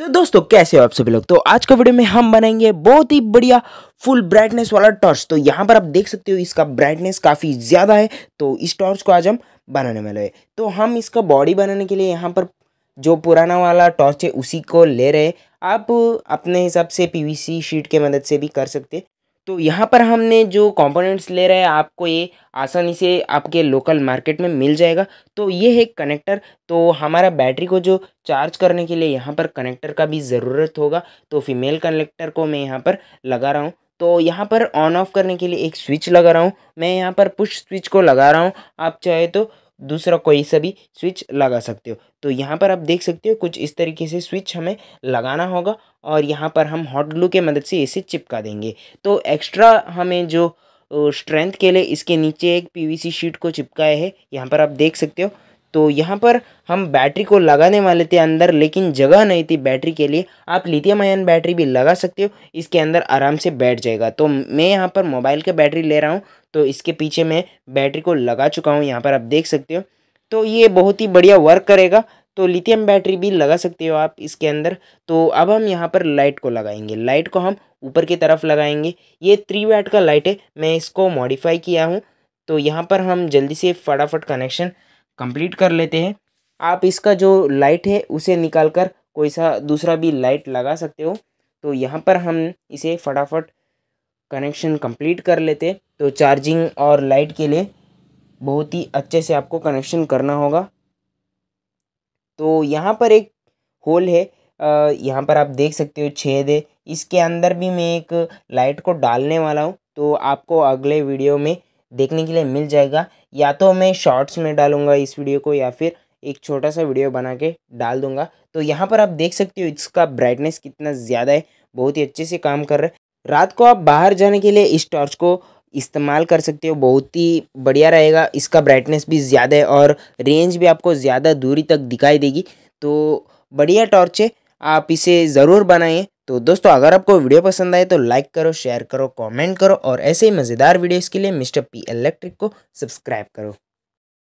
तो दोस्तों कैसे हो आप सभी लोग तो आज का वीडियो में हम बनाएंगे बहुत ही बढ़िया फुल ब्राइटनेस वाला टॉर्च तो यहाँ पर आप देख सकते हो इसका ब्राइटनेस काफ़ी ज़्यादा है तो इस टॉर्च को आज हम बनाने वाले हैं तो हम इसका बॉडी बनाने के लिए यहाँ पर जो पुराना वाला टॉर्च है उसी को ले रहे आप अपने हिसाब से पी शीट के मदद से भी कर सकते तो यहाँ पर हमने जो कंपोनेंट्स ले रहे हैं आपको ये आसानी से आपके लोकल मार्केट में मिल जाएगा तो ये है कनेक्टर तो हमारा बैटरी को जो चार्ज करने के लिए यहाँ पर कनेक्टर का भी ज़रूरत होगा तो फीमेल कनेक्टर को मैं यहाँ पर लगा रहा हूँ तो यहाँ पर ऑन ऑफ करने के लिए एक स्विच लगा रहा हूँ मैं यहाँ पर पुश स्विच को लगा रहा हूँ आप चाहे तो दूसरा कोई सा भी स्विच लगा सकते हो तो यहाँ पर आप देख सकते हो कुछ इस तरीके से स्विच हमें लगाना होगा और यहाँ पर हम हॉट ग्लू के मदद से इसे चिपका देंगे तो एक्स्ट्रा हमें जो स्ट्रेंथ के लिए इसके नीचे एक पीवीसी शीट को चिपकाए है यहाँ पर आप देख सकते हो तो यहाँ पर हम बैटरी को लगाने वाले थे अंदर लेकिन जगह नहीं थी बैटरी के लिए आप लिथियम आयन बैटरी भी लगा सकते हो इसके अंदर आराम से बैठ जाएगा तो मैं यहाँ पर मोबाइल का बैटरी ले रहा हूँ तो इसके पीछे मैं बैटरी को लगा चुका हूँ यहाँ पर आप देख सकते हो तो ये बहुत ही बढ़िया वर्क करेगा तो लिथियम बैटरी भी लगा सकते हो आप इसके अंदर तो अब हम यहाँ पर लाइट को लगाएंगे लाइट को हम ऊपर की तरफ लगाएंगे ये थ्री वैट का लाइट है मैं इसको मॉडिफाई किया हूँ तो यहाँ पर हम जल्दी से फटाफट कनेक्शन कंप्लीट कर लेते हैं आप इसका जो लाइट है उसे निकाल कर कोई सा दूसरा भी लाइट लगा सकते हो तो यहाँ पर हम इसे फटाफट कनेक्शन कंप्लीट कर लेते तो चार्जिंग और लाइट के लिए बहुत ही अच्छे से आपको कनेक्शन करना होगा तो यहाँ पर एक होल है यहाँ पर आप देख सकते हो छेद है इसके अंदर भी मैं एक लाइट को डालने वाला हूँ तो आपको अगले वीडियो में देखने के लिए मिल जाएगा या तो मैं शॉर्ट्स में डालूंगा इस वीडियो को या फिर एक छोटा सा वीडियो बना के डाल दूंगा तो यहाँ पर आप देख सकते हो इसका ब्राइटनेस कितना ज़्यादा है बहुत ही अच्छे से काम कर रहा है रात को आप बाहर जाने के लिए इस टॉर्च को इस्तेमाल कर सकते हो बहुत ही बढ़िया रहेगा इसका ब्राइटनेस भी ज़्यादा है और रेंज भी आपको ज़्यादा दूरी तक दिखाई देगी तो बढ़िया टॉर्च है आप इसे ज़रूर बनाएँ तो दोस्तों अगर आपको वीडियो पसंद आए तो लाइक करो शेयर करो कमेंट करो और ऐसे ही मज़ेदार वीडियोस के लिए मिस्टर पी इलेक्ट्रिक को सब्सक्राइब करो